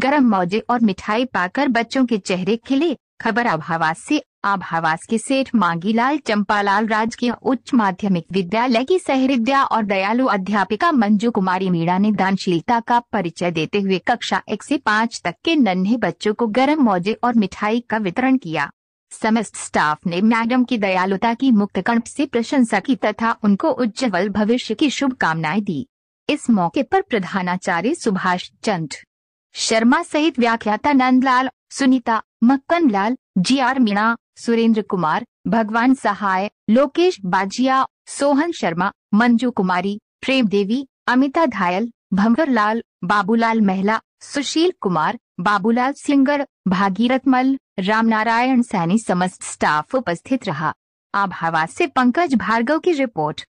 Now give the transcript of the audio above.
गरम मौजे और मिठाई पाकर बच्चों के चेहरे खिले खबर आभावास से आभावास के सेठ मांगीलाल चंपालाल राजकीय उच्च माध्यमिक विद्यालय की सहृदया और दयालु अध्यापिका मंजू कुमारी मीणा ने दानशीलता का परिचय देते हुए कक्षा एक से पाँच तक के नन्हे बच्चों को गर्म मौजे और मिठाई का वितरण किया समस्त स्टाफ ने मैडम की दयालुता की मुक्त कंठ से प्रशंसा की तथा उनको उज्जवल भविष्य की शुभकामनाएं दी इस मौके पर प्रधानाचार्य सुभाष चंद शर्मा सहित व्याख्याता नंदलाल सुनीता मक्कन लाल जी आर मीणा सुरेंद्र कुमार भगवान सहाय लोकेश बाजिया सोहन शर्मा मंजू कुमारी प्रेम देवी अमिता धायल भंवर लाल बाबूलाल महला सुशील कुमार बाबूलाल सिंगर भागीरथ मल रामनारायण सैनी समस्त स्टाफ उपस्थित रहा आभा से पंकज भार्गव की रिपोर्ट